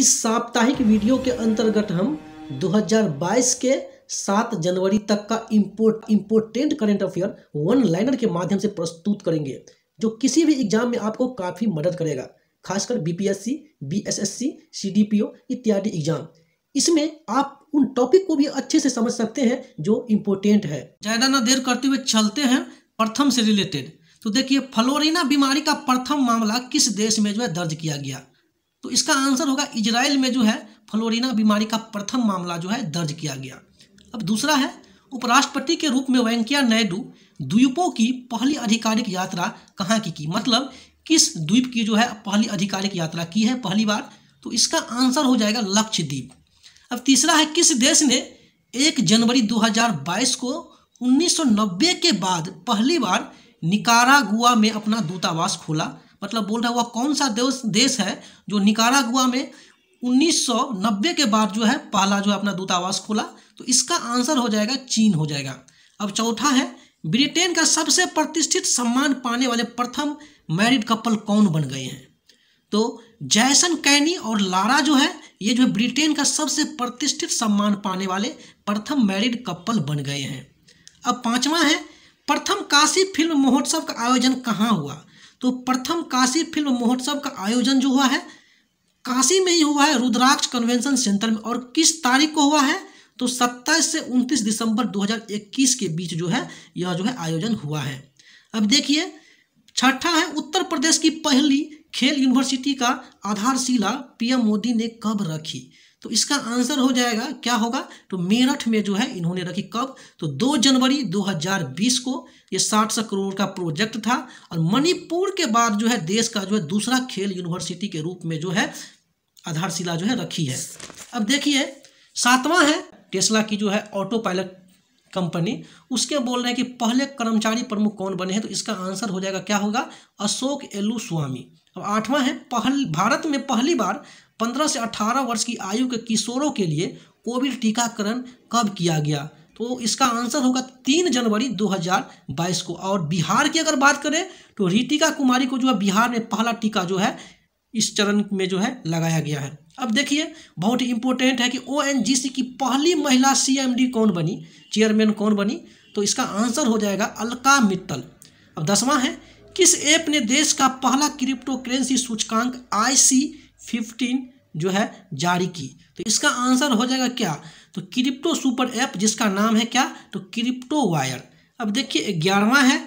इस साप्ताहिक वीडियो के अंतर्गत हम 2022 के सात जनवरी तक का import important current affair one liner के माध्यम से प्रस्तुत करेंगे जो किसी भी एग्जाम में आपको काफ़ी मदद करेगा खासकर बीपीएससी, बीएसएससी, सीडीपीओ इत्यादि एग्जाम इसमें आप उन टॉपिक को भी अच्छे से समझ सकते हैं जो इम्पोर्टेंट है ज़्यादा ना देर करते हुए चलते हैं प्रथम से रिलेटेड तो देखिए फ्लोरिना बीमारी का प्रथम मामला किस देश में जो है दर्ज किया गया तो इसका आंसर होगा इजराइल में जो है फ्लोरिना बीमारी का प्रथम मामला जो है दर्ज किया गया अब दूसरा है उपराष्ट्रपति के रूप में वेंकैया नायडू द्वीपों की पहली आधिकारिक यात्रा कहाँ की की मतलब किस द्वीप की जो है पहली आधिकारिक यात्रा की है पहली बार तो इसका आंसर हो जाएगा लक्षद्वीप अब तीसरा है किस देश ने एक जनवरी 2022 को 1990 के बाद पहली बार निकारागुआ में अपना दूतावास खोला मतलब बोल रहा है वह कौन सा देश देश है जो निकारागुआ में 1990 के बाद जो है पहला जो है अपना दूतावास खोला तो इसका आंसर हो जाएगा चीन हो जाएगा अब चौथा है ब्रिटेन का सबसे प्रतिष्ठित सम्मान पाने वाले प्रथम मैरिड कपल कौन बन गए हैं तो जैसन कैनी और लारा जो है ये जो है ब्रिटेन का सबसे प्रतिष्ठित सम्मान पाने वाले प्रथम मैरिड कपल बन गए हैं अब पांचवा है प्रथम काशी फिल्म महोत्सव का आयोजन कहाँ हुआ तो प्रथम काशी फिल्म महोत्सव का आयोजन जो हुआ है काशी में ही हुआ है रुद्राक्ष कन्वेंशन सेंटर में और किस तारीख को हुआ है तो 27 से 29 दिसंबर 2021 के बीच जो है यह जो है आयोजन हुआ है अब देखिए छठा है उत्तर प्रदेश की पहली खेल यूनिवर्सिटी का आधारशिला पीएम मोदी ने कब रखी तो इसका आंसर हो जाएगा क्या होगा तो मेरठ में जो है इन्होंने रखी कब तो 2 जनवरी 2020 को ये सौ करोड़ का प्रोजेक्ट था और मणिपुर के बाद जो है देश का जो है दूसरा खेल यूनिवर्सिटी के रूप में जो है आधारशिला जो है रखी है अब देखिए सातवां है टेस्ला की जो है ऑटो पायलट कंपनी उसके बोल रहे हैं कि पहले कर्मचारी प्रमुख कौन बने हैं तो इसका आंसर हो जाएगा क्या होगा अशोक एलू स्वामी अब आठवां है पहल भारत में पहली बार पंद्रह से अठारह वर्ष की आयु के किशोरों के लिए कोविड टीकाकरण कब किया गया तो इसका आंसर होगा तीन जनवरी 2022 को और बिहार की अगर बात करें तो रीतिका कुमारी को जो है बिहार में पहला टीका जो है इस चरण में जो है लगाया गया है अब देखिए बहुत ही इंपॉर्टेंट है कि ओ की पहली महिला सी कौन बनी चेयरमैन कौन बनी तो इसका आंसर हो जाएगा अलका मित्तल अब दसवां है किस ऐप ने देश का पहला क्रिप्टो करेंसी सूचकांक आई फिफ्टीन जो है जारी की तो इसका आंसर हो जाएगा क्या तो क्रिप्टो सुपर ऐप जिसका नाम है क्या तो क्रिप्टो वायर अब देखिए ग्यारहवा है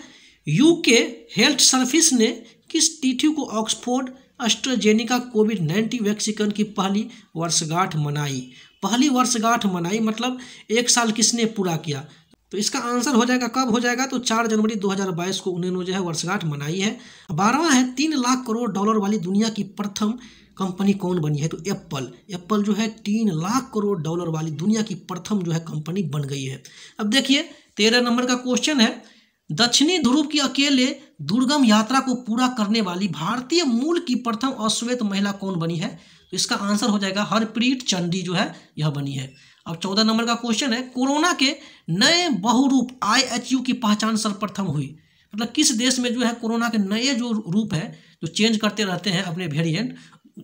यूके हेल्थ सर्विस ने किस टीटी को Oxford AstraZeneca COVID nineteen vaccine की पहली वर्षगांठ मनाई पहली वर्षगांठ मनाई मतलब एक साल किसने पूरा किया तो इसका आंसर हो जाएगा कब हो जाएगा तो चार जनवरी 2022 को उन्होंने जो है वर्षगांठ मनाई है बारहवा है तीन लाख करोड़ डॉलर वाली दुनिया की प्रथम कंपनी कौन बनी है तो एप्पल एप्पल जो है तीन लाख करोड़ डॉलर वाली दुनिया की प्रथम जो है कंपनी बन गई है अब देखिए तेरह नंबर का क्वेश्चन है दक्षिणी ध्रुव की अकेले दुर्गम यात्रा को पूरा करने वाली भारतीय मूल की प्रथम अश्वेत महिला कौन बनी है तो इसका आंसर हो जाएगा हरप्रीत चंदी जो है यह बनी है अब चौदह नंबर का क्वेश्चन है कोरोना के नए बहुरूप आईएचयू की पहचान सर्वप्रथम हुई मतलब किस देश में जो है कोरोना के नए जो रूप है जो चेंज करते रहते हैं अपने वेरिएंट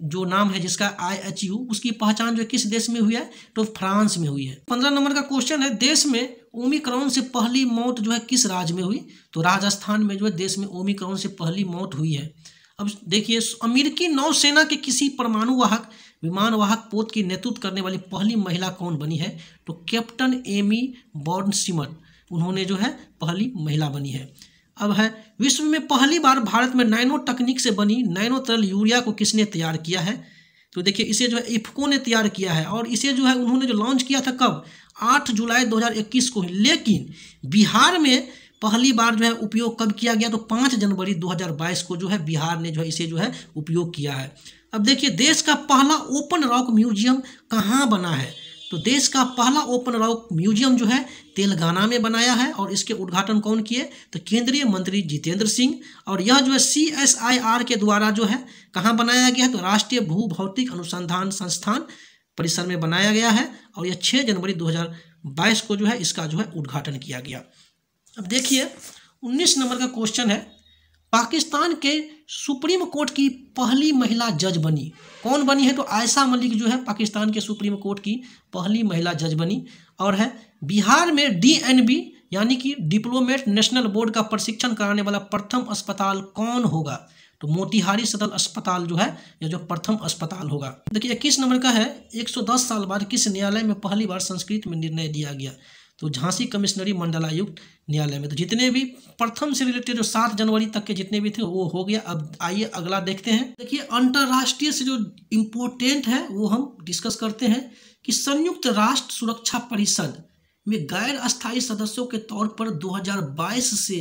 जो नाम है जिसका आई एच यू उसकी पहचान जो किस देश में हुई है तो फ्रांस में हुई है पंद्रह नंबर का क्वेश्चन है देश में ओमिक्रॉन से पहली मौत जो है किस राज्य में हुई तो राजस्थान में जो है देश में ओमिक्रॉन से पहली मौत हुई है अब देखिए अमेरिकी नौसेना के किसी परमाणु वाहक विमान वाहक पोत की नेतृत्व करने वाली पहली महिला कौन बनी है तो कैप्टन एमी बॉर्न सिमर उन्होंने जो है पहली महिला बनी है अब है विश्व में पहली बार भारत में नैनो तकनीक से बनी नैनो तरल यूरिया को किसने तैयार किया है तो देखिए इसे जो है इफ्को ने तैयार किया है और इसे जो है उन्होंने जो लॉन्च किया था कब 8 जुलाई 2021 को लेकिन बिहार में पहली बार जो है उपयोग कब किया गया तो 5 जनवरी 2022 को जो है बिहार ने जो है इसे जो है उपयोग किया है अब देखिए देश का पहला ओपन रॉक म्यूजियम कहाँ बना है तो देश का पहला ओपन रॉक म्यूजियम जो है तेलंगाना में बनाया है और इसके उद्घाटन कौन किए तो केंद्रीय मंत्री जितेंद्र सिंह और यह जो है सी एस आई आर के द्वारा जो है कहाँ बनाया गया है तो राष्ट्रीय भू भौतिक अनुसंधान संस्थान परिसर में बनाया गया है और यह छः जनवरी 2022 को जो है इसका जो है उद्घाटन किया गया अब देखिए 19 नंबर का क्वेश्चन है पाकिस्तान के सुप्रीम कोर्ट की पहली महिला जज बनी कौन बनी है तो आयशा मलिक जो है पाकिस्तान के सुप्रीम कोर्ट की पहली महिला जज बनी और है बिहार में डीएनबी यानी कि डिप्लोमेट नेशनल बोर्ड का प्रशिक्षण कराने वाला प्रथम अस्पताल कौन होगा तो मोतिहारी सदर अस्पताल जो है यह जो प्रथम अस्पताल होगा देखिए इक्कीस नंबर का है 110 साल बाद किस न्यायालय में पहली बार संस्कृत में निर्णय दिया गया तो झांसी कमिश्नरी मंडलायुक्त न्यायालय में तो जितने भी प्रथम से रिलेटेड जो सात जनवरी तक के जितने भी थे वो हो गया अब आइए अगला देखते हैं देखिए अंतर्राष्ट्रीय से जो इम्पोर्टेंट है वो हम डिस्कस करते हैं कि संयुक्त राष्ट्र सुरक्षा परिषद में गैर अस्थायी सदस्यों के तौर पर 2022 से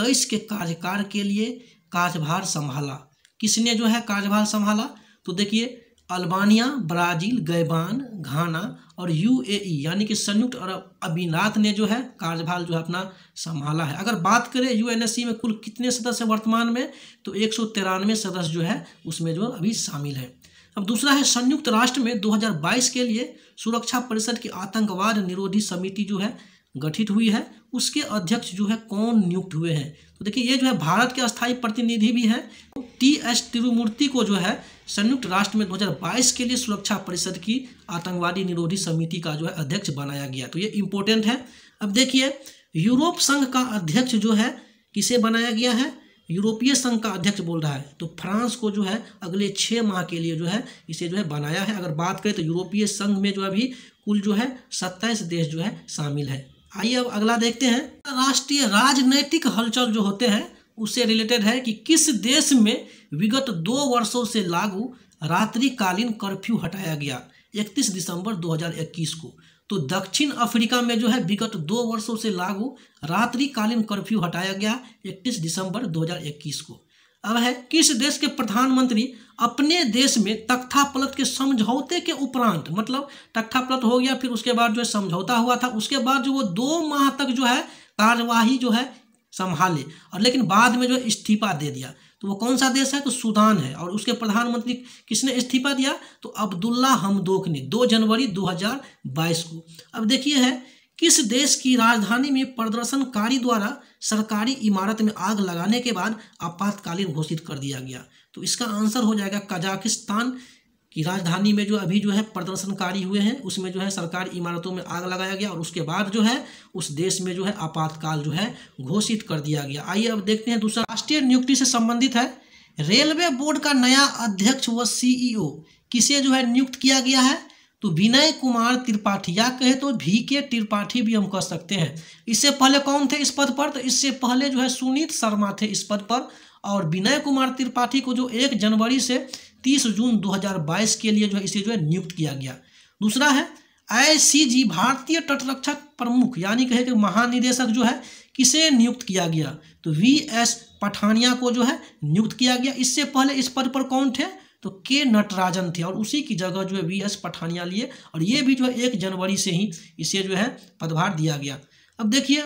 23 के कार्यकाल के लिए कार्यभार संभाला किसने जो है कार्यभार संभाला तो देखिए अल्बानिया ब्राज़ील गैबान घाना और यूएई यानी कि संयुक्त अरब अमीरात ने जो है कार्यभार जो है अपना संभाला है अगर बात करें यूएनएससी में कुल कितने सदस्य वर्तमान में तो एक सदस्य जो है उसमें जो अभी शामिल है अब दूसरा है संयुक्त राष्ट्र में 2022 के लिए सुरक्षा परिषद की आतंकवाद निरोधी समिति जो है गठित हुई है उसके अध्यक्ष जो है कौन नियुक्त हुए हैं तो देखिए ये जो है भारत के अस्थायी प्रतिनिधि भी हैं टी एस तिरुमूर्ति को जो है संयुक्त राष्ट्र में 2022 के लिए सुरक्षा परिषद की आतंकवादी निरोधी समिति का जो है अध्यक्ष बनाया गया तो ये इम्पोर्टेंट है अब देखिए यूरोप संघ का अध्यक्ष जो है किसे बनाया गया है यूरोपीय संघ का अध्यक्ष बोल रहा है तो फ्रांस को जो है अगले छः माह के लिए जो है इसे जो है बनाया है अगर बात करें तो यूरोपीय संघ में जो अभी कुल जो है सत्ताईस देश जो है शामिल है आइए अब अगला देखते हैं राष्ट्रीय राजनैतिक हलचल जो होते हैं उससे रिलेटेड है कि किस देश में विगत दो वर्षों से लागू रात्रिकालीन कर्फ्यू हटाया गया 31 दिसंबर 2021 को तो दक्षिण अफ्रीका में जो है विगत दो वर्षों से लागू रात्रिकालीन कर्फ्यू हटाया गया 31 दिसंबर 2021 को अब है किस देश के प्रधानमंत्री अपने देश में तख्तापलत के समझौते के उपरांत मतलब तख्तापलत हो गया फिर उसके बाद जो है समझौता हुआ था उसके बाद जो वो दो माह तक जो है कार्यवाही जो है संभाले और लेकिन बाद में जो इस्तीफा दे दिया तो वो कौन सा देश है तो सूडान है और उसके प्रधानमंत्री किसने इस्तीफा दिया तो अब्दुल्ला हमदोक ने दो जनवरी 2022 को अब देखिए है किस देश की राजधानी में प्रदर्शनकारी द्वारा सरकारी इमारत में आग लगाने के बाद आपातकालीन घोषित कर दिया गया तो इसका आंसर हो जाएगा कजाकिस्तान की राजधानी में जो अभी जो है प्रदर्शनकारी हुए हैं उसमें जो है सरकारी इमारतों में आग लगाया गया और उसके बाद जो है उस देश में जो है आपातकाल जो है घोषित कर दिया गया आइए अब देखते हैं दूसरा राष्ट्रीय नियुक्ति से संबंधित है रेलवे बोर्ड का नया अध्यक्ष व सीईओ किसे जो है नियुक्त किया गया है तो विनय कुमार त्रिपाठी या कहे तो भी के त्रिपाठी भी हम कह सकते हैं इससे पहले कौन थे इस पद पर तो इससे पहले जो है सुनीत शर्मा थे इस पद पर और विनय कुमार त्रिपाठी को जो एक जनवरी से तीस जून 2022 के लिए जो है इसे जो है नियुक्त किया गया दूसरा है आईसीजी भारतीय तटरक्षक प्रमुख यानी कहे कि महानिदेशक जो है किसे नियुक्त किया गया तो वी एस पठानिया को जो है नियुक्त किया गया इससे पहले इस पद पर कौन थे तो के नटराजन थे और उसी की जगह जो है वी एस पठानिया लिए और ये भी जो है एक जनवरी से ही इसे जो है पदभार दिया गया अब देखिए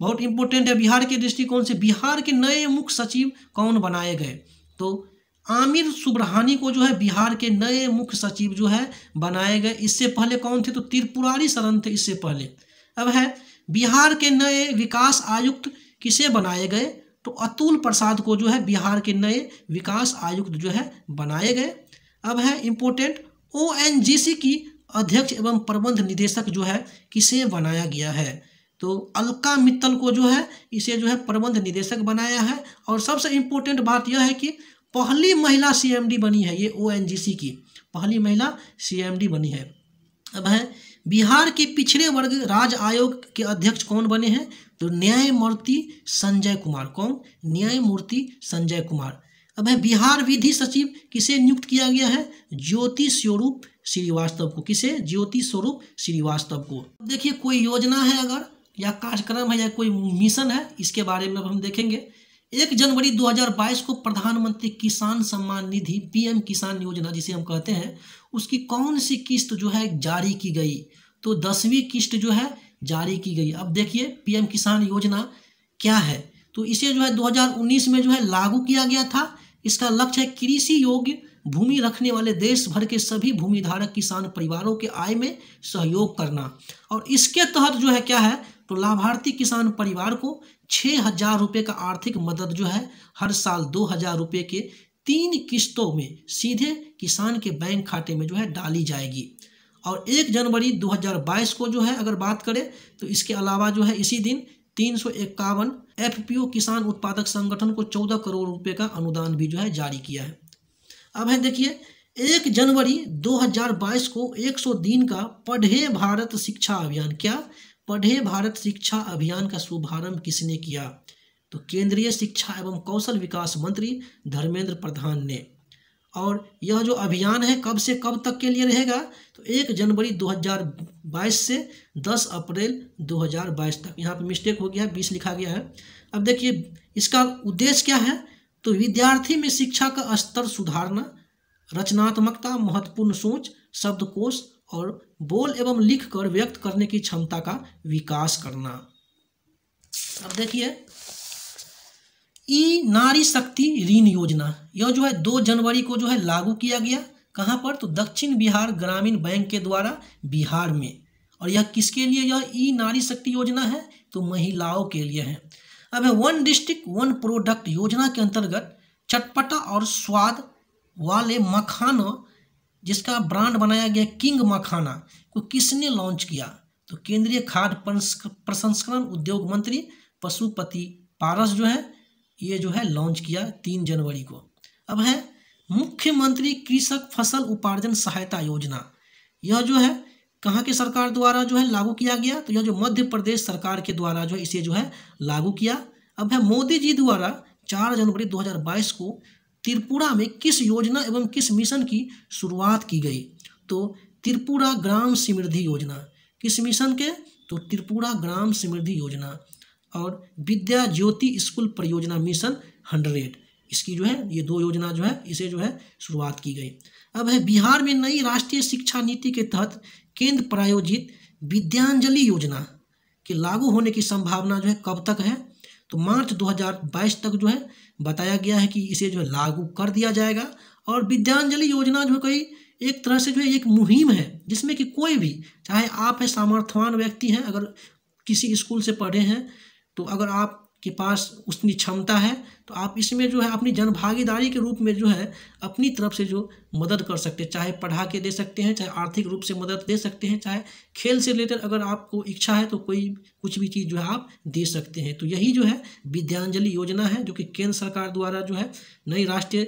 बहुत इंपॉर्टेंट है बिहार के दृष्टिकोण से बिहार के नए मुख्य सचिव कौन बनाए गए तो आमिर सुब्रहानी को जो है बिहार के नए मुख्य सचिव जो है बनाए गए इससे पहले कौन थे तो त्रिपुरारी शरण थे इससे पहले अब है बिहार के नए विकास आयुक्त किसे बनाए गए तो अतुल प्रसाद को जो है बिहार के नए विकास आयुक्त जो है बनाए गए अब है इम्पोर्टेंट ओ की अध्यक्ष एवं प्रबंध निदेशक जो है किसे बनाया गया है तो अलका मित्तल को जो है इसे जो है प्रबंध निदेशक बनाया है और सबसे इम्पोर्टेंट बात यह है कि पहली महिला सीएमडी बनी है ये ओएनजीसी की पहली महिला सीएमडी बनी है अब है बिहार के पिछड़े वर्ग राज्य आयोग के अध्यक्ष कौन बने हैं तो न्यायमूर्ति संजय कुमार कौन न्यायमूर्ति संजय कुमार अब है बिहार विधि सचिव किसे नियुक्त किया गया है ज्योति स्वरूप श्रीवास्तव को किसे ज्योति स्वरूप श्रीवास्तव को देखिए कोई योजना है अगर या कार्यक्रम है या कोई मिशन है इसके बारे में हम देखेंगे एक जनवरी 2022 को प्रधानमंत्री किसान सम्मान निधि पीएम किसान योजना जिसे हम कहते हैं उसकी कौन सी किस्त जो है जारी की गई तो दसवीं किस्त जो है जारी की गई अब देखिए पीएम किसान योजना क्या है तो इसे जो है 2019 में जो है लागू किया गया था इसका लक्ष्य है कृषि योग्य भूमि रखने वाले देश भर के सभी भूमिधारक किसान परिवारों के आय में सहयोग करना और इसके तहत जो है क्या है तो लाभार्थी किसान परिवार को छः हजार रुपये का आर्थिक मदद जो है हर साल दो हजार रुपये के तीन किस्तों में सीधे किसान के बैंक खाते में जो है डाली जाएगी और एक जनवरी 2022 को जो है अगर बात करें तो इसके अलावा जो है इसी दिन तीन सौ इक्यावन एफ किसान उत्पादक संगठन को चौदह करोड़ रुपये का अनुदान भी जो है जारी किया है अब है देखिए एक जनवरी 2022 को 100 दिन का पढ़े भारत शिक्षा अभियान क्या पढ़े भारत शिक्षा अभियान का शुभारंभ किसने किया तो केंद्रीय शिक्षा एवं कौशल विकास मंत्री धर्मेंद्र प्रधान ने और यह जो अभियान है कब से कब तक के लिए रहेगा तो एक जनवरी 2022 से 10 अप्रैल 2022 तक यहाँ पे मिस्टेक हो गया है बीस लिखा गया है अब देखिए इसका उद्देश्य क्या है तो विद्यार्थी में शिक्षा का स्तर सुधारना रचनात्मकता महत्वपूर्ण सोच शब्दकोश और बोल एवं लिख कर व्यक्त करने की क्षमता का विकास करना अब देखिए ई नारी शक्ति ऋण योजना यह जो है दो जनवरी को जो है लागू किया गया कहाँ पर तो दक्षिण बिहार ग्रामीण बैंक के द्वारा बिहार में और यह किसके लिए यह ई नारी शक्ति योजना है तो महिलाओं के लिए है अब है वन डिस्ट्रिक्ट वन प्रोडक्ट योजना के अंतर्गत चटपटा और स्वाद वाले मखानों जिसका ब्रांड बनाया गया किंग मखाना को किसने लॉन्च किया तो केंद्रीय खाद्य प्रसंस्करण उद्योग मंत्री पशुपति पारस जो है ये जो है लॉन्च किया तीन जनवरी को अब है मुख्यमंत्री कृषक फसल उपार्जन सहायता योजना यह जो है कहाँ के सरकार द्वारा जो है लागू किया गया तो यह जो मध्य प्रदेश सरकार के द्वारा जो है इसे जो है लागू किया अब है मोदी जी द्वारा चार जनवरी 2022 को त्रिपुरा में किस योजना एवं किस मिशन की शुरुआत की गई तो त्रिपुरा ग्राम समृद्धि योजना किस मिशन के तो त्रिपुरा ग्राम समृद्धि योजना और विद्या ज्योति स्कूल परियोजना मिशन हंड्रेड इसकी जो है ये दो योजना जो है इसे जो है शुरुआत की गई अब है बिहार में नई राष्ट्रीय शिक्षा नीति के तहत केंद्र प्रायोजित विद्यांजलि योजना के लागू होने की संभावना जो है कब तक है तो मार्च 2022 तक जो है बताया गया है कि इसे जो है लागू कर दिया जाएगा और विद्यांजलि योजना जो कई एक तरह से जो है एक मुहिम है जिसमें कि कोई भी चाहे आप है सामर्थ्यवान व्यक्ति हैं अगर किसी स्कूल से पढ़े हैं तो अगर आप के पास उतनी क्षमता है तो आप इसमें जो है अपनी जनभागीदारी के रूप में जो है अपनी तरफ से जो मदद कर सकते हैं चाहे पढ़ा के दे सकते हैं चाहे आर्थिक रूप से मदद दे सकते हैं चाहे खेल से रिलेटेड अगर आपको इच्छा है तो कोई कुछ भी चीज़ जो है आप दे सकते हैं तो यही जो है विद्यांजलि योजना है जो कि केंद्र सरकार द्वारा जो है नई राष्ट्रीय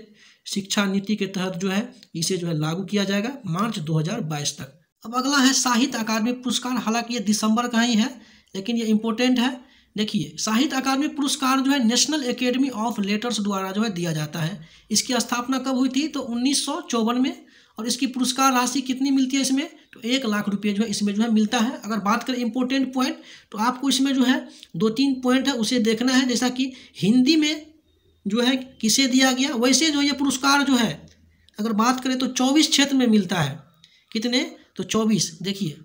शिक्षा नीति के तहत जो है इसे जो है लागू किया जाएगा मार्च दो तक अब अगला है साहित्य अकादमी पुरस्कार हालांकि ये दिसंबर का ही है लेकिन ये इम्पोर्टेंट है देखिए साहित्य अकादमी पुरस्कार जो है नेशनल एकेडमी ऑफ लेटर्स द्वारा जो है दिया जाता है इसकी स्थापना कब हुई थी तो उन्नीस में और इसकी पुरस्कार राशि कितनी मिलती है इसमें तो एक लाख रुपये जो है इसमें जो है मिलता है अगर बात करें इम्पोर्टेंट पॉइंट तो आपको इसमें जो है दो तीन पॉइंट है उसे देखना है जैसा कि हिंदी में जो है किसे दिया गया वैसे जो ये पुरस्कार जो है अगर बात करें तो चौबीस क्षेत्र में मिलता है कितने तो चौबीस देखिए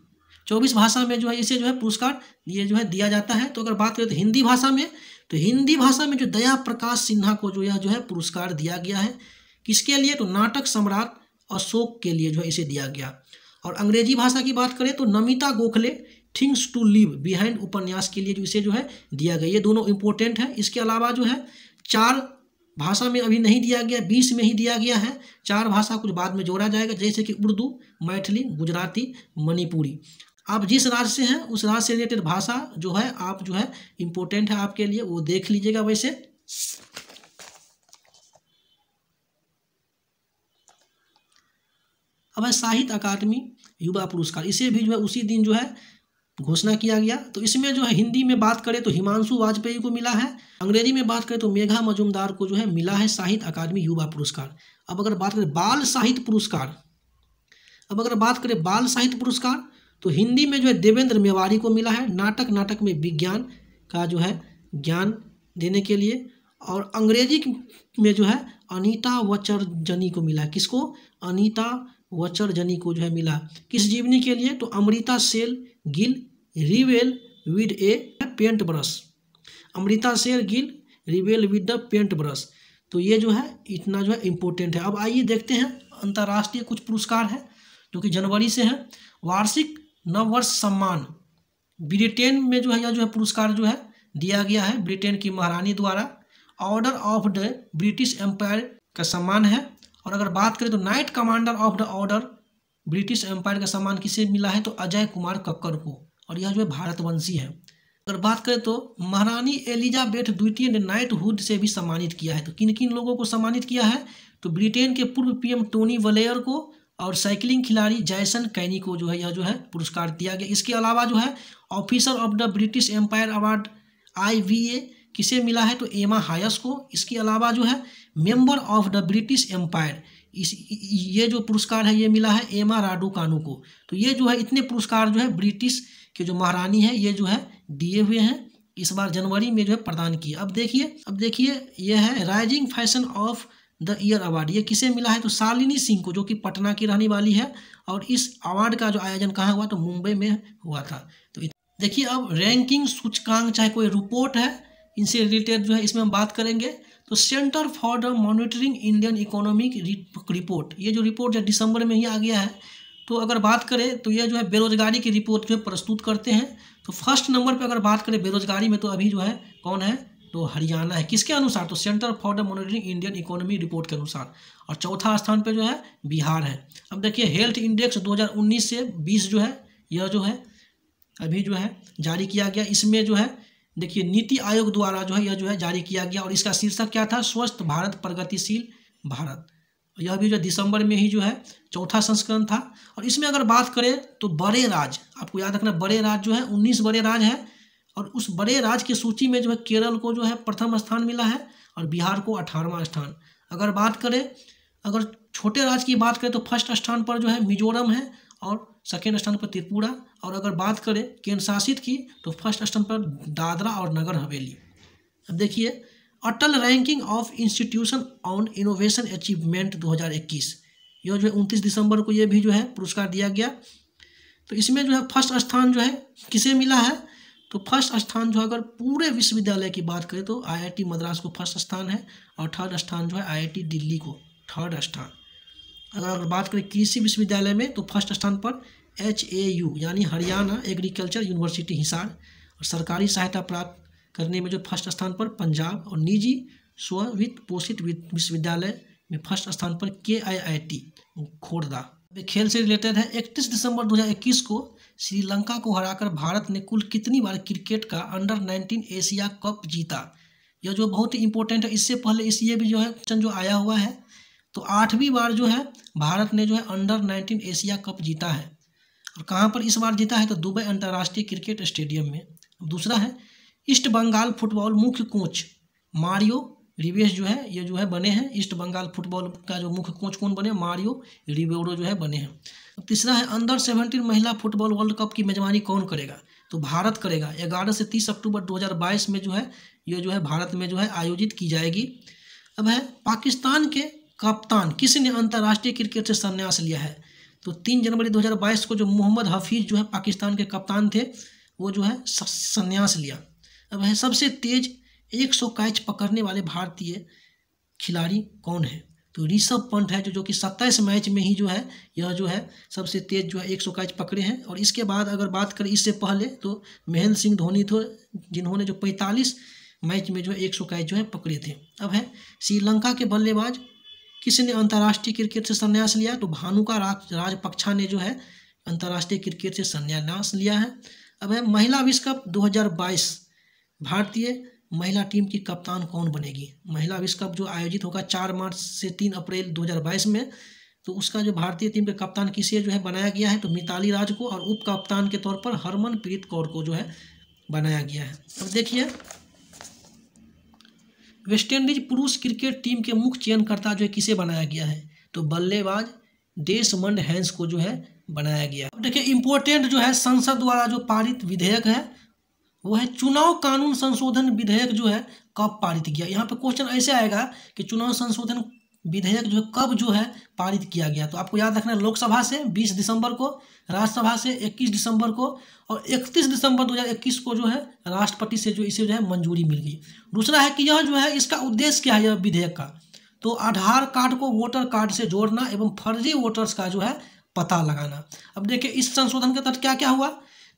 चौबीस भाषा में जो है इसे जो है पुरस्कार ये जो है दिया जाता है तो अगर बात करें तो हिंदी भाषा में तो हिंदी भाषा में जो दया प्रकाश सिन्हा को जो यह जो है पुरस्कार दिया गया है किसके लिए तो नाटक सम्राट अशोक के लिए जो है इसे दिया गया और अंग्रेजी भाषा की बात करें तो Namita Gokhale things to leave behind उपन्यास के लिए जो इसे जो है दिया गया ये दोनों इम्पोर्टेंट है इसके अलावा जो है चार भाषा में अभी नहीं दिया गया बीस में ही दिया गया है चार भाषा कुछ बाद में जोड़ा जाएगा जैसे कि उर्दू मैथिली गुजराती मणिपुरी आप जिस राज्य से हैं उस राज्य से रिलेटेड भाषा जो है आप जो है इंपॉर्टेंट है आपके लिए वो देख लीजिएगा वैसे अब है साहित्य अकादमी युवा पुरस्कार इसे भी जो है उसी दिन जो है घोषणा किया गया तो इसमें जो है हिंदी में बात करें तो हिमांशु वाजपेयी को मिला है अंग्रेजी में बात करें तो मेघा मजुमदार को जो है मिला है साहित्य अकादमी युवा पुरस्कार अब अगर बात करें बाल साहित्य पुरस्कार अब अगर बात करें बाल साहित्य पुरस्कार तो हिंदी में जो है देवेंद्र मेवाड़ी को मिला है नाटक नाटक में विज्ञान का जो है ज्ञान देने के लिए और अंग्रेजी में जो है अनीता जनी को मिला किसको अनीता वचरजनी को जो है मिला किस जीवनी के लिए तो Amrita Shergil reveal with a paint brush Amrita Shergil reveal with the paint brush तो ये जो है इतना जो है इम्पोर्टेंट है अब आइए देखते हैं अंतर्राष्ट्रीय कुछ पुरस्कार है जो कि जनवरी से है वार्षिक नववर्ष सम्मान ब्रिटेन में जो है यह जो है पुरस्कार जो है दिया गया है ब्रिटेन की महारानी द्वारा Order of the British Empire का सम्मान है और अगर बात करें तो Knight Commander of the Order British Empire का सम्मान किसे मिला है तो अजय कुमार कक्कर को और यह जो है भारतवंशी है अगर बात करें तो महारानी एलिजाबेथ द्वितीय ने नाइटहुड से भी सम्मानित किया है तो किन किन लोगों को सम्मानित किया है तो ब्रिटेन के पूर्व पीएम टोनी वलेयर को और साइकिलिंग खिलाड़ी जैसन कैनी को जो है यह जो है पुरस्कार दिया गया इसके अलावा जो है Officer of the British Empire award आई किसे मिला है तो एमा हायस को इसके अलावा जो है Member of the British Empire इस ये जो पुरस्कार है ये मिला है एमा राडू कानू को तो ये जो है इतने पुरस्कार जो है ब्रिटिश के जो महारानी है ये जो है दिए हुए हैं इस बार जनवरी में जो है प्रदान किए अब देखिए अब देखिए यह है rising fashion of the year award ये किसे मिला है तो शालिनी सिंह को जो कि पटना की रहने वाली है और इस अवार्ड का जो आयोजन कहाँ हुआ तो मुंबई में हुआ था तो देखिए अब रैंकिंग सूचकांक चाहे कोई रिपोर्ट है इनसे रिलेटेड जो है इसमें हम बात करेंगे तो centre for the monitoring Indian economic report ये जो रिपोर्ट जो दिसंबर में ही आ गया है तो अगर बात करें तो ये जो है बेरोजगारी की रिपोर्ट जो है प्रस्तुत करते हैं तो फर्स्ट नंबर पर अगर बात करें बेरोजगारी में तो अभी जो है कौन है तो हरियाणा है किसके अनुसार तो centre for the monitoring Indian economy report के अनुसार और चौथा स्थान पे जो है बिहार है अब देखिए हेल्थ इंडेक्स 2019 से 20 जो है यह जो है अभी जो है जारी किया गया इसमें जो है देखिए नीति आयोग द्वारा जो है यह जो है जारी किया गया और इसका शीर्षक क्या था स्वस्थ भारत प्रगतिशील भारत यह भी जो दिसंबर में ही जो है चौथा संस्करण था और इसमें अगर बात करें तो बड़े राज्य आपको याद रखना बड़े राज्य जो है उन्नीस बड़े राज्य हैं और उस बड़े राज्य की सूची में जो है केरल को जो है प्रथम स्थान मिला है और बिहार को अठारहवा स्थान अगर बात करें अगर छोटे राज्य की बात करें तो फर्स्ट स्थान पर जो है मिजोरम है और सेकेंड स्थान पर त्रिपुरा और अगर बात करें केंद्र शासित की तो फर्स्ट स्थान पर दादरा और नगर हवेली अब देखिए Atal ranking of institution on innovation achievement 2021 यह जो है उनतीस दिसंबर को ये भी जो है पुरस्कार दिया गया तो इसमें जो है फर्स्ट स्थान जो है किसे मिला है तो फर्स्ट स्थान जो है अगर पूरे विश्वविद्यालय की बात करें तो आईआईटी मद्रास को फर्स्ट स्थान है और थर्ड स्थान जो है आईआईटी दिल्ली को थर्ड स्थान अगर अगर बात करें कृषि विश्वविद्यालय में तो फर्स्ट स्थान पर एच ए यू यानी हरियाणा एग्रीकल्चर यूनिवर्सिटी हिसार और सरकारी सहायता प्राप्त करने में जो फर्स्ट स्थान पर पंजाब और निजी स्ववित्त पोषित विश्वविद्यालय में फर्स्ट स्थान पर के आई आई टी खोरदा खेल से रिलेटेड है इकतीस दिसंबर 2021 को श्रीलंका को हराकर भारत ने कुल कितनी बार क्रिकेट का अंडर 19 एशिया कप जीता यह जो बहुत ही इंपॉर्टेंट है इससे पहले इस ये भी जो है क्वेश्चन जो आया हुआ है तो आठवीं बार जो है भारत ने जो है अंडर 19 एशिया कप जीता है और कहाँ पर इस बार जीता है तो दुबई अंतर्राष्ट्रीय क्रिकेट स्टेडियम में दूसरा है ईस्ट बंगाल फुटबॉल मुख्य कोच मारियो रिवेश जो है ये जो है बने हैं ईस्ट बंगाल फुटबॉल का जो मुख्य कोच कौन बने मारियो रिवेरो जो है बने हैं तीसरा तो है अंडर सेवनटीन महिला फुटबॉल वर्ल्ड कप की मेजबानी कौन करेगा तो भारत करेगा ग्यारह से तीस अक्टूबर दो में जो है ये जो है भारत में जो है आयोजित की जाएगी अब है पाकिस्तान के कप्तान किसने अंतर्राष्ट्रीय क्रिकेट से संन्यास लिया है तो तीन जनवरी 2022 को जो मोहम्मद हफीज़ जो है पाकिस्तान के कप्तान थे वो जो है संन्यास लिया अब है सबसे तेज 100 कैच पकड़ने वाले भारतीय खिलाड़ी कौन है तो ऋषभ पंत है जो जो कि सत्ताईस मैच में ही जो है यह जो है सबसे तेज जो है एक सौ कैच पकड़े हैं और इसके बाद अगर बात करें इससे पहले तो महेंद्र सिंह धोनी थो जिन्होंने जो पैंतालीस मैच में जो है एक सौ कैच जो है पकड़े थे अब है श्रीलंका के बल्लेबाज किसने अंतर्राष्ट्रीय क्रिकेट से संन्यास लिया तो भानुका राज राजपक्षा ने जो है अंतर्राष्ट्रीय क्रिकेट से संन्यास लिया है अब है महिला विश्व कप दो भारतीय महिला टीम की कप्तान कौन बनेगी महिला विश्व कप जो आयोजित होगा चार मार्च से तीन अप्रैल 2022 में तो उसका जो भारतीय टीम के कप्तान किसे जो है बनाया गया है तो मिताली राज को और उप कप्तान के तौर पर हरमनप्रीत कौर को जो है बनाया गया है अब देखिए वेस्टइंडीज पुरुष क्रिकेट टीम के मुख्य चयनकर्ता जो है किसे बनाया गया है तो बल्लेबाज देशमंड हैंस को जो है बनाया गया अब देखिए इम्पोर्टेंट जो है संसद द्वारा जो पारित विधेयक है वो है चुनाव कानून संशोधन विधेयक जो है कब पारित किया यहाँ पे क्वेश्चन ऐसे आएगा कि चुनाव संशोधन विधेयक जो है कब जो है पारित किया गया तो आपको याद रखना है लोकसभा से 20 दिसंबर को राज्यसभा से 21 दिसंबर को और 31 दिसंबर 2021 को जो है राष्ट्रपति से जो इसे जो है मंजूरी मिल गई दूसरा है कि यह जो है इसका उद्देश्य क्या है यह विधेयक का तो आधार कार्ड को वोटर कार्ड से जोड़ना एवं फर्जी वोटर्स का जो है पता लगाना अब देखिए इस संशोधन के तहत क्या क्या हुआ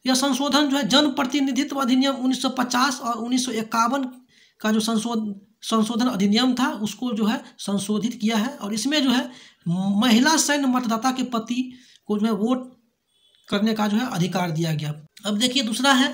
यह संशोधन जो है जनप्रतिनिधित्व अधिनियम 1950 और उन्नीस का जो संशोधन संशोधन अधिनियम था उसको जो है संशोधित किया है और इसमें जो है महिला सैन्य मतदाता के पति को जो है वोट करने का जो है अधिकार दिया गया अब देखिए दूसरा है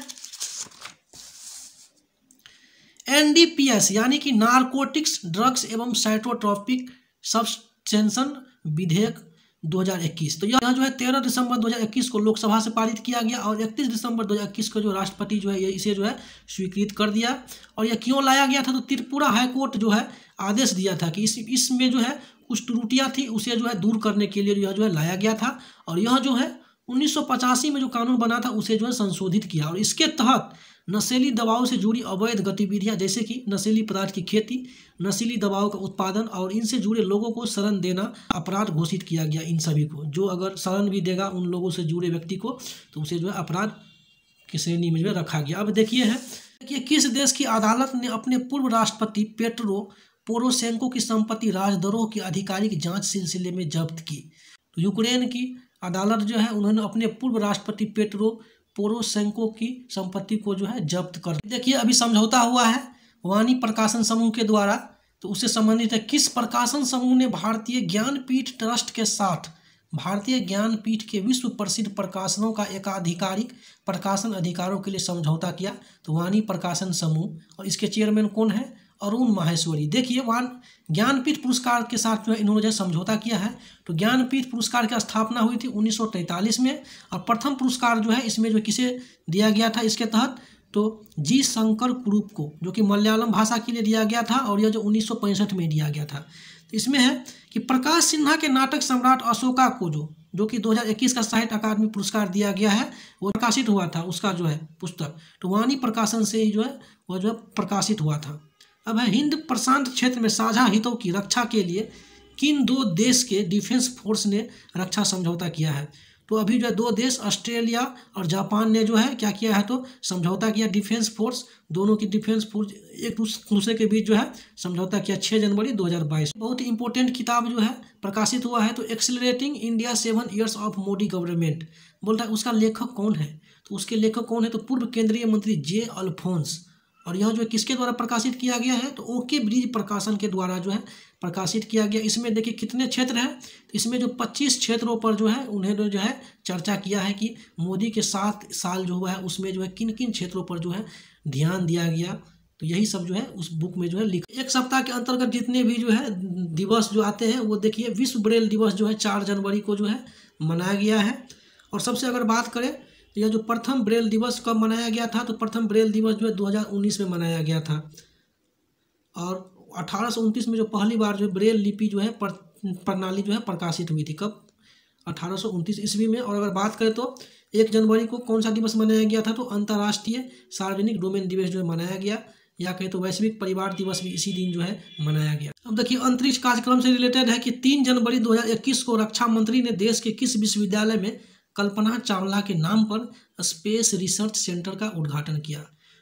एनडीपीएस यानी कि नारकोटिक्स ड्रग्स एवं साइट्रोट्रॉपिक सब्सटेंशन विधेयक 2021 तो यह जो है 13 दिसंबर 2021 को लोकसभा से पारित किया गया और 31 दिसंबर 2021 को जो राष्ट्रपति जो है ये इसे जो है स्वीकृत कर दिया और यह क्यों लाया गया था तो त्रिपुरा हाईकोर्ट जो है आदेश दिया था कि इस इसमें जो है कुछ त्रुटियाँ थी उसे जो है दूर करने के लिए यह जो है लाया गया था और यह जो है उन्नीस में जो कानून बना था उसे जो है संशोधित किया और इसके तहत नशीली दवाओं से जुड़ी अवैध गतिविधियां जैसे कि नशीली पदार्थ की खेती नशीली दवाओं का उत्पादन और इनसे जुड़े लोगों को शरण देना अपराध घोषित किया गया इन सभी को जो अगर शरण भी देगा उन लोगों से जुड़े व्यक्ति को तो उसे जो है अपराध की श्रेणी में रखा गया अब देखिए है देखिए किस देश की अदालत ने अपने पूर्व राष्ट्रपति पेट्रो पोरोसेंको की संपत्ति राजद्रोह की आधिकारिक जांच सिलसिले में जब्त की तो यूक्रेन की अदालत जो है उन्होंने अपने पूर्व राष्ट्रपति पेट्रो पोरोशेंको की संपत्ति को जो है जब्त कर देखिए अभी समझौता हुआ है वाणी प्रकाशन समूह के द्वारा तो उससे संबंधित है किस प्रकाशन समूह ने भारतीय ज्ञानपीठ ट्रस्ट के साथ भारतीय ज्ञानपीठ के विश्व प्रसिद्ध प्रकाशनों का एकाधिकारिक प्रकाशन अधिकारों के लिए समझौता किया तो वाणी प्रकाशन समूह और इसके चेयरमैन कौन है अरुण माहेश्वरी देखिए वहाँ ज्ञानपीठ पुरस्कार के साथ जो है इन्होंने जो समझौता किया है तो ज्ञानपीठ पुरस्कार की स्थापना हुई थी उन्नीस में और प्रथम पुरस्कार जो है इसमें जो किसे दिया गया था इसके तहत तो जी शंकर कुरूप को जो कि मलयालम भाषा के लिए दिया गया था और यह जो उन्नीस में दिया गया था तो इसमें है कि प्रकाश सिन्हा के नाटक सम्राट अशोका को जो जो कि 2021 का साहित्य अकादमी पुरस्कार दिया गया है वो प्रकाशित हुआ था उसका जो है पुस्तक तो वानी प्रकाशन से ही जो है वह जो है प्रकाशित हुआ था अब है हिंद प्रशांत क्षेत्र में साझा हितों की रक्षा के लिए किन दो देश के डिफेंस फोर्स ने रक्षा समझौता किया है तो अभी जो है दो देश ऑस्ट्रेलिया और जापान ने जो है क्या किया है तो समझौता किया डिफेंस फोर्स दोनों की डिफेंस फोर्स एक दूसरे के बीच जो है समझौता किया छः जनवरी 2022 बहुत ही इंपॉर्टेंट किताब जो है प्रकाशित हुआ है तो accelerating India seven years of Modi government बोलता है उसका लेखक कौन है तो उसके लेखक कौन है तो पूर्व केंद्रीय मंत्री जे अल्फोंस और यह जो है किसके द्वारा प्रकाशित किया गया है तो ओके ब्रिज प्रकाशन के द्वारा जो है प्रकाशित किया गया इसमें देखिए कितने क्षेत्र हैं इसमें जो 25 क्षेत्रों पर जो है उन्होंने जो है चर्चा किया है कि मोदी के सात साल जो हुआ है उसमें जो है किन किन क्षेत्रों पर जो है ध्यान दिया गया तो यही सब जो है उस बुक में जो है लिखा एक सप्ताह के अंतर्गत जितने भी जो है दिवस जो आते हैं वो देखिए विश्व ब्रेल दिवस जो है चार जनवरी को जो है मनाया गया है और सबसे अगर बात करें यह जो प्रथम ब्रेल दिवस कब मनाया गया था तो प्रथम ब्रेल दिवस जो है दो में मनाया गया था और अठारह में जो पहली बार जो ब्रेल लिपि जो है प्रणाली जो है प्रकाशित हुई थी कब अठारह ईस्वी में और अगर बात करें तो एक जनवरी को कौन सा दिवस मनाया गया था तो अंतर्राष्ट्रीय सार्वजनिक डोमेन दिवस जो है मनाया गया या कहें तो वैश्विक परिवार दिवस भी इसी दिन जो है मनाया गया अब देखिए अंतरिक्ष कार्यक्रम से रिलेटेड है कि तीन जनवरी 2021 को रक्षा मंत्री ने देश के किस विश्वविद्यालय में कल्पना चावला के नाम पर स्पेस रिसर्च सेंटर का उद्घाटन किया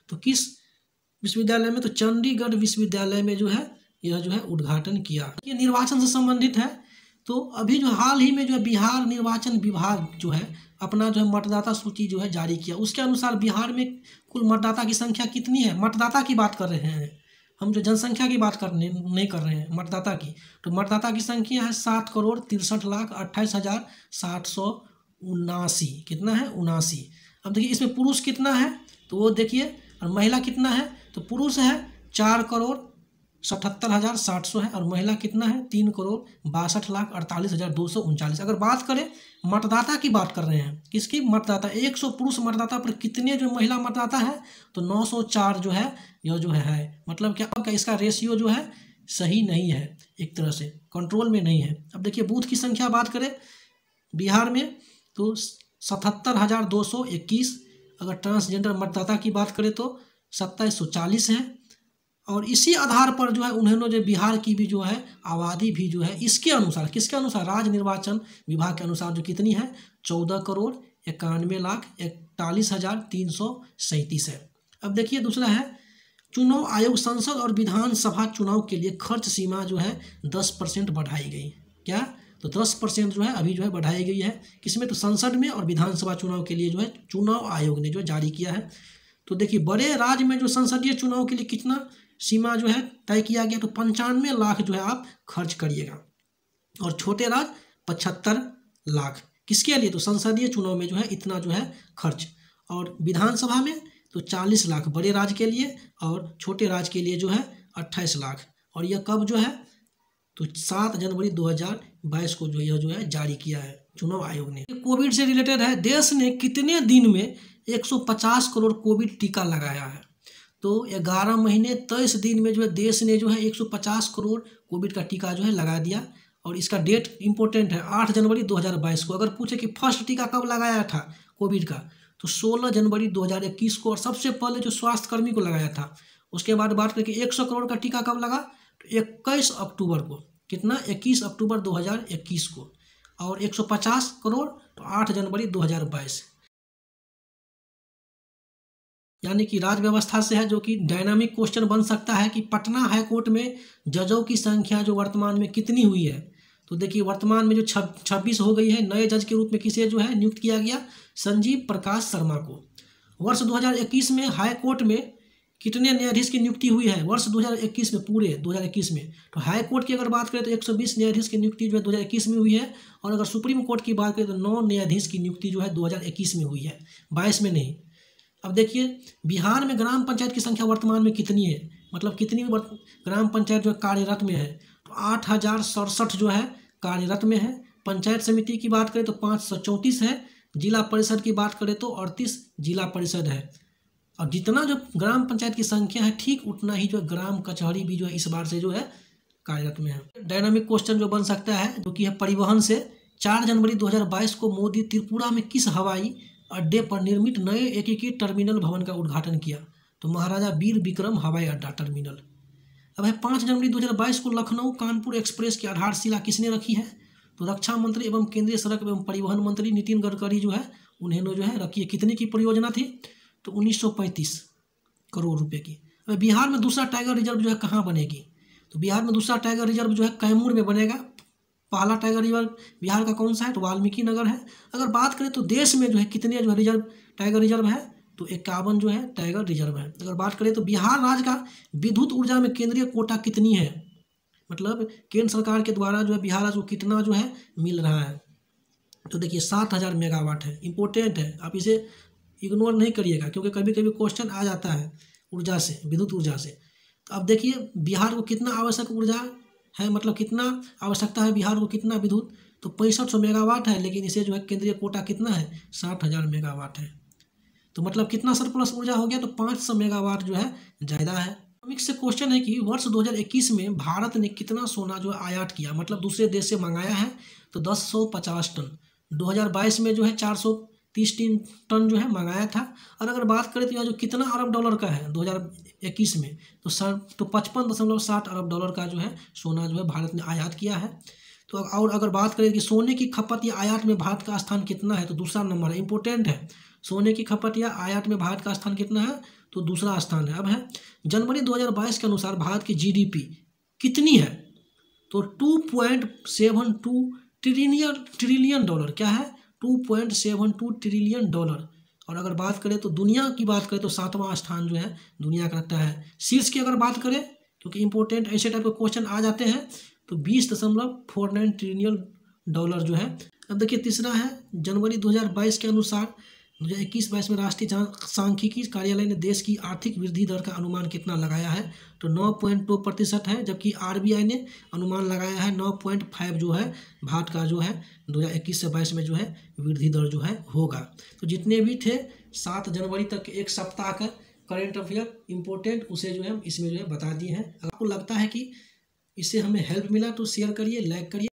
तो किस विश्वविद्यालय में तो चंडीगढ़ विश्वविद्यालय में जो है यह जो है उद्घाटन किया ये निर्वाचन से संबंधित है तो अभी जो हाल ही में जो है बिहार निर्वाचन विभाग जो है अपना जो है मतदाता सूची जो है जारी किया उसके अनुसार बिहार में कुल मतदाता की संख्या कितनी है मतदाता की बात कर रहे हैं हम जो जनसंख्या की बात करने नहीं कर रहे हैं मतदाता की तो मतदाता की संख्या है सात करोड़ तिरसठ लाख अट्ठाईस हज़ार सात सौ उनासी कितना है उनासी अब देखिए इसमें पुरुष कितना है तो वो देखिए और महिला कितना है तो पुरुष है चार करोड़ सतहत्तर हज़ार साठ सौ है और महिला कितना है तीन करोड़ बासठ लाख अड़तालीस हज़ार दो सौ उनचालीस अगर बात करें मतदाता की बात कर रहे हैं किसकी मतदाता एक सौ पुरुष मतदाता पर कितने जो महिला मतदाता है तो नौ सौ चार जो है यह जो है, है मतलब क्या होगा इसका रेशियो जो है सही नहीं है एक तरह से कंट्रोल में नहीं है अब देखिए बूथ की संख्या बात करें बिहार में तो सतहत्तर हज़ार दो सौ इक्कीस अगर ट्रांसजेंडर मतदाता की बात करें तो सत्ताईस सौ चालीस है और इसी आधार पर जो है उन्होंने जो बिहार की भी जो है आबादी भी जो है इसके अनुसार किसके अनुसार राज्य निर्वाचन विभाग के अनुसार जो कितनी है चौदह करोड़ इक्यानवे लाख इकतालीस हज़ार तीन सौ सैंतीस है अब देखिए दूसरा है चुनाव आयोग संसद और विधानसभा चुनाव के लिए खर्च सीमा जो है दस परसेंट बढ़ाई गई क्या तो दस परसेंट जो है अभी जो है बढ़ाई गई है किसमें तो संसद में और विधानसभा चुनाव के लिए जो है चुनाव आयोग ने जो जारी किया है तो देखिए बड़े राज्य में जो संसदीय चुनाव के लिए कितना सीमा जो है तय किया गया तो पंचानवे लाख जो है आप खर्च करिएगा और छोटे राज्य पचहत्तर लाख किसके लिए तो संसदीय चुनाव में जो है इतना जो है खर्च और विधानसभा में तो चालीस लाख बड़े राज्य के लिए और छोटे राज्य के लिए जो है अट्ठाईस लाख और यह कब जो है तो सात जनवरी दो हज़ार बाईस को जो यह जो है जारी किया है चुनाव आयोग ने कोविड से रिलेटेड है देश ने कितने दिन में 150 करोड़ कोविड टीका लगाया है तो 11 महीने तेईस दिन में जो है देश ने जो है 150 करोड़ कोविड का टीका जो है लगा दिया और इसका डेट इम्पोर्टेंट है 8 जनवरी 2022 को अगर पूछे कि फर्स्ट टीका कब लगाया था कोविड का तो 16 जनवरी 2021 को और सबसे पहले जो स्वास्थ्यकर्मी को लगाया था उसके बाद बात करके 100 करोड़ का टीका कब लगा तो इक्कीस अक्टूबर को कितना 21 अक्टूबर 2021 को और 150 करोड़ तो 8 जनवरी 2022 यानी कि राज्य व्यवस्था से है जो कि डायनामिक क्वेश्चन बन सकता है कि पटना हाईकोर्ट में जजों की संख्या जो वर्तमान में कितनी हुई है तो देखिए वर्तमान में जो छब्बीस हो गई है नए जज के रूप में किसे जो है नियुक्त किया गया संजीव प्रकाश शर्मा को वर्ष 2021 में हाई कोर्ट में कितने न्यायाधीश की नियुक्ति हुई है वर्ष 2021 में पूरे 2021 में तो हाई कोर्ट की अगर बात करें तो 120 न्यायाधीश की नियुक्ति जो है 2021 में हुई है और अगर सुप्रीम कोर्ट की बात करें तो नौ न्यायाधीश की नियुक्ति जो है 2021 में हुई है 22 में नहीं अब देखिए बिहार में ग्राम पंचायत की संख्या वर्तमान में कितनी है मतलब कितनी ग्राम पंचायत जो कार्यरत में है तो आठ जो है कार्यरत में है पंचायत समिति की बात करें तो पाँच है जिला परिषद की बात करें तो अड़तीस जिला परिषद है और जितना जो ग्राम पंचायत की संख्या है ठीक उतना ही जो ग्राम कचहरी भी जो है इस बार से जो है कार्यरत में है डायनामिक क्वेश्चन जो बन सकता है जो कि है परिवहन से चार जनवरी 2022 को मोदी त्रिपुरा में किस हवाई अड्डे पर निर्मित नए एकीकृत टर्मिनल भवन का उद्घाटन किया तो महाराजा वीर विक्रम हवाई अड्डा टर्मिनल अब है पाँच जनवरी 2022 को लखनऊ कानपुर एक्सप्रेस की आधारशिला किसने रखी है तो रक्षा मंत्री एवं केंद्रीय सड़क एवं परिवहन मंत्री नितिन गडकरी जो है उन्हें जो है रखी है कितने की परियोजना थी तो 1935 करोड़ रुपए की अब बिहार में दूसरा टाइगर रिजर्व जो है कहाँ बनेगी तो बिहार में दूसरा टाइगर रिजर्व जो है कैमूर में बनेगा पहला टाइगर रिजर्व बिहार का कौन सा है तो वाल्मीकि नगर है अगर बात करें तो देश में जो है कितने जो है रिजर्व टाइगर रिजर्व है तो इक्यावन जो है टाइगर रिजर्व है अगर बात करें तो बिहार राज्य का विद्युत ऊर्जा में केंद्रीय कोटा कितनी है मतलब केंद्र सरकार के द्वारा जो है बिहार राज्य को कितना जो है मिल रहा है तो देखिए सात हज़ार मेगावाट है इंपॉर्टेंट है आप इसे इग्नोर नहीं करिएगा क्योंकि कभी कभी क्वेश्चन आ जाता है ऊर्जा से विद्युत ऊर्जा से तो अब देखिए बिहार को कितना आवश्यक ऊर्जा है मतलब कितना आवश्यकता है बिहार को कितना विद्युत तो पैंसठ सौ मेगावाट है लेकिन इसे जो है केंद्रीय कोटा कितना है साठ हज़ार मेगावाट है तो मतलब कितना सरप्लस ऊर्जा हो गया तो पाँच सौ मेगावाट जो है ज़्यादा है इकोनॉमिक्स से क्वेश्चन है कि वर्ष 2021 में भारत ने कितना सोना जो आयात किया मतलब दूसरे देश से मंगाया है तो दस सौ पचास टन 2022 में जो है चार सौ तीस तीन टन जो है मंगाया था और अगर बात करें तो यहाँ जो कितना अरब डॉलर का है 2021 में तो सर तो पचपन दशमलव साठ अरब डॉलर का जो है सोना जो है भारत ने आयात किया है तो और अगर बात करें कि सोने की खपत या आयात में भारत का स्थान कितना है तो दूसरा नंबर है इम्पोर्टेंट है सोने की खपत या आयात में भारत का स्थान कितना है तो दूसरा स्थान है अब है जनवरी दो के अनुसार भारत की जी कितनी है तो two point seven two trillion trillion dollar क्या है two point seven two trillion dollar और अगर बात करें तो दुनिया की बात करें तो सातवां स्थान जो है दुनिया का रखता है शीर्ष की अगर बात करें क्योंकि इंपॉर्टेंट ऐसे टाइप के क्वेश्चन आ जाते हैं तो बीस दशमलव फोर नाइन ट्रिलियन डॉलर जो है अब देखिए तीसरा है जनवरी 2022 के अनुसार दो हज़ार इक्कीस बाईस में राष्ट्रीय सांख्यिकी कार्यालय ने देश की आर्थिक वृद्धि दर का अनुमान कितना लगाया है तो नौ पॉइंट टू प्रतिशत है जबकि आरबीआई ने अनुमान लगाया है नौ पॉइंट फाइव जो है भारत का जो है दो हज़ार इक्कीस से बाईस में जो है वृद्धि दर जो है होगा तो जितने भी थे सात जनवरी तक एक सप्ताह का करेंट अफेयर इम्पोर्टेंट उसे जो है इसमें जो है बता दिए हैं आपको लगता है कि इससे हमें हेल्प मिला तो शेयर करिए लाइक करिए